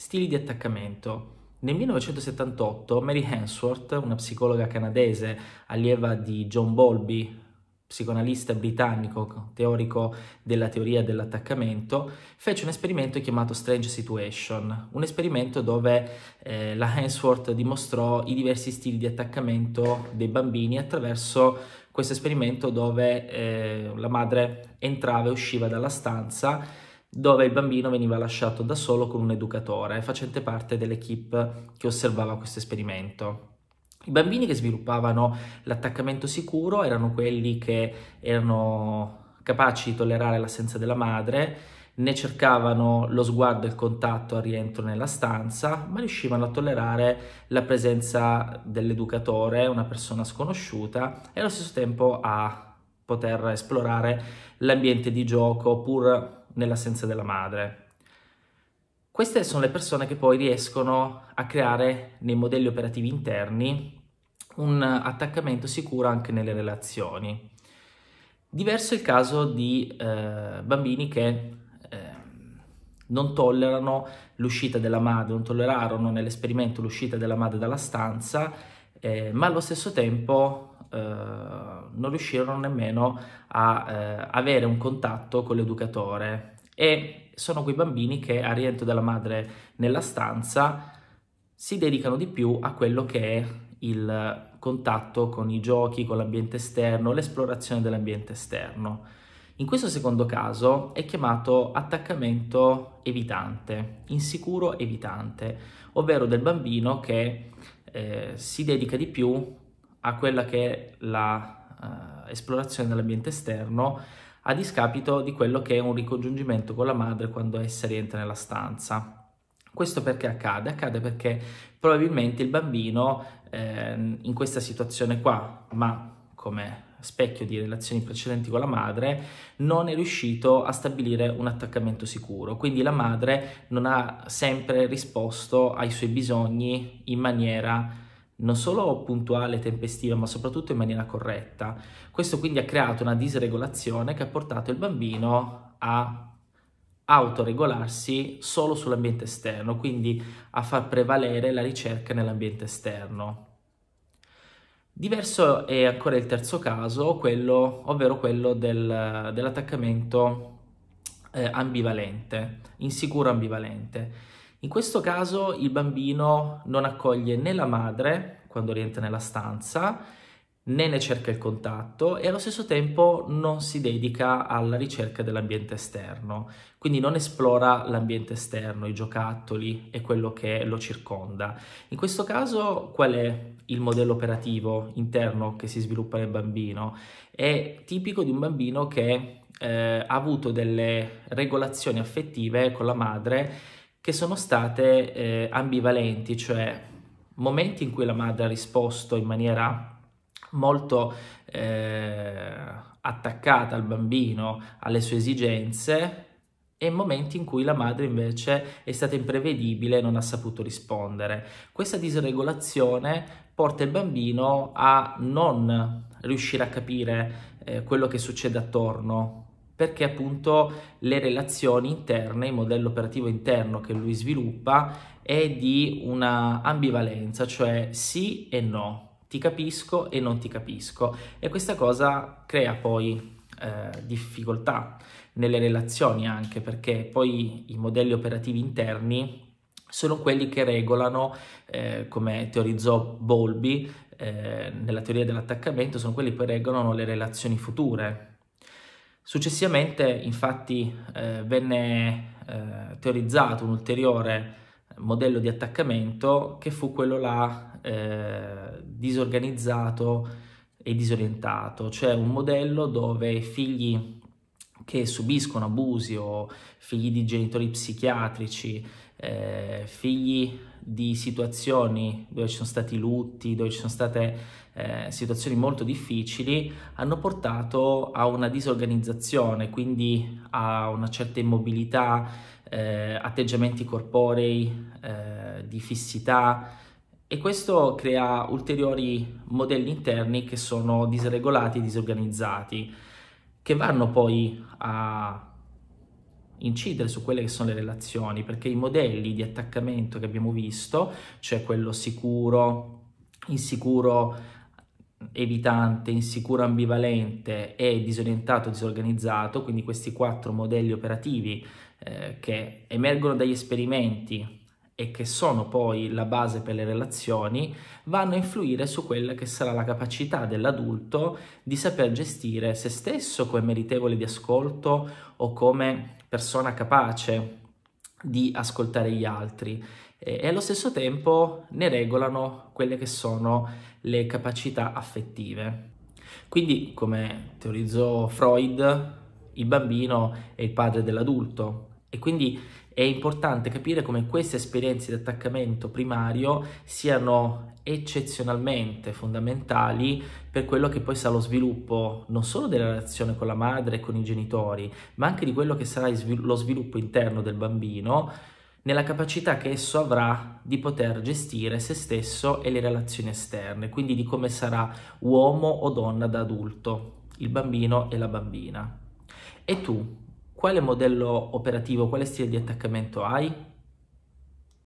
Stili di attaccamento. Nel 1978 Mary Hansworth, una psicologa canadese, allieva di John Bowlby, psicoanalista britannico, teorico della teoria dell'attaccamento, fece un esperimento chiamato Strange Situation, un esperimento dove eh, la Hansworth dimostrò i diversi stili di attaccamento dei bambini attraverso questo esperimento dove eh, la madre entrava e usciva dalla stanza dove il bambino veniva lasciato da solo con un educatore facente parte dell'equipe che osservava questo esperimento. I bambini che sviluppavano l'attaccamento sicuro erano quelli che erano capaci di tollerare l'assenza della madre, ne cercavano lo sguardo e il contatto al rientro nella stanza, ma riuscivano a tollerare la presenza dell'educatore, una persona sconosciuta, e allo stesso tempo a poter esplorare l'ambiente di gioco pur nell'assenza della madre. Queste sono le persone che poi riescono a creare nei modelli operativi interni un attaccamento sicuro anche nelle relazioni. Diverso è il caso di eh, bambini che ehm, non tollerano l'uscita della madre, non tollerarono nell'esperimento l'uscita della madre dalla stanza, eh, ma allo stesso tempo eh, non riuscirono nemmeno a eh, avere un contatto con l'educatore, e sono quei bambini che al rientro della madre nella stanza si dedicano di più a quello che è il contatto con i giochi, con l'ambiente esterno, l'esplorazione dell'ambiente esterno. In questo secondo caso è chiamato attaccamento evitante, insicuro evitante, ovvero del bambino che eh, si dedica di più a quella che è l'esplorazione eh, dell'ambiente esterno, a discapito di quello che è un ricongiungimento con la madre quando essa rientra nella stanza. Questo perché accade? Accade perché probabilmente il bambino eh, in questa situazione qua, ma come specchio di relazioni precedenti con la madre, non è riuscito a stabilire un attaccamento sicuro. Quindi la madre non ha sempre risposto ai suoi bisogni in maniera non solo puntuale, tempestiva, ma soprattutto in maniera corretta. Questo quindi ha creato una disregolazione che ha portato il bambino a autoregolarsi solo sull'ambiente esterno, quindi a far prevalere la ricerca nell'ambiente esterno. Diverso è ancora il terzo caso, quello, ovvero quello del, dell'attaccamento eh, ambivalente, insicuro ambivalente. In questo caso il bambino non accoglie né la madre quando rientra nella stanza, né ne cerca il contatto e allo stesso tempo non si dedica alla ricerca dell'ambiente esterno, quindi non esplora l'ambiente esterno, i giocattoli e quello che lo circonda. In questo caso qual è il modello operativo interno che si sviluppa nel bambino? È tipico di un bambino che eh, ha avuto delle regolazioni affettive con la madre che sono state eh, ambivalenti, cioè momenti in cui la madre ha risposto in maniera molto eh, attaccata al bambino, alle sue esigenze, e momenti in cui la madre invece è stata imprevedibile e non ha saputo rispondere. Questa disregolazione porta il bambino a non riuscire a capire eh, quello che succede attorno, perché appunto le relazioni interne, il modello operativo interno che lui sviluppa è di una ambivalenza, cioè sì e no, ti capisco e non ti capisco e questa cosa crea poi eh, difficoltà nelle relazioni anche perché poi i modelli operativi interni sono quelli che regolano, eh, come teorizzò Bolby eh, nella teoria dell'attaccamento, sono quelli che regolano le relazioni future Successivamente, infatti, eh, venne eh, teorizzato un ulteriore modello di attaccamento che fu quello là eh, disorganizzato e disorientato, cioè un modello dove i figli che subiscono abusi o figli di genitori psichiatrici eh, figli di situazioni dove ci sono stati lutti, dove ci sono state eh, situazioni molto difficili, hanno portato a una disorganizzazione, quindi a una certa immobilità, eh, atteggiamenti corporei, eh, di fissità e questo crea ulteriori modelli interni che sono disregolati, e disorganizzati, che vanno poi a incidere su quelle che sono le relazioni, perché i modelli di attaccamento che abbiamo visto, cioè quello sicuro, insicuro, evitante, insicuro ambivalente e disorientato, disorganizzato, quindi questi quattro modelli operativi eh, che emergono dagli esperimenti e che sono poi la base per le relazioni, vanno a influire su quella che sarà la capacità dell'adulto di saper gestire se stesso come meritevole di ascolto o come persona capace di ascoltare gli altri e, e allo stesso tempo ne regolano quelle che sono le capacità affettive. Quindi, come teorizzò Freud, il bambino è il padre dell'adulto, e quindi è importante capire come queste esperienze di attaccamento primario siano eccezionalmente fondamentali per quello che poi sarà lo sviluppo non solo della relazione con la madre e con i genitori, ma anche di quello che sarà lo sviluppo interno del bambino nella capacità che esso avrà di poter gestire se stesso e le relazioni esterne, quindi di come sarà uomo o donna da adulto, il bambino e la bambina. E tu, quale modello operativo, quale stile di attaccamento hai?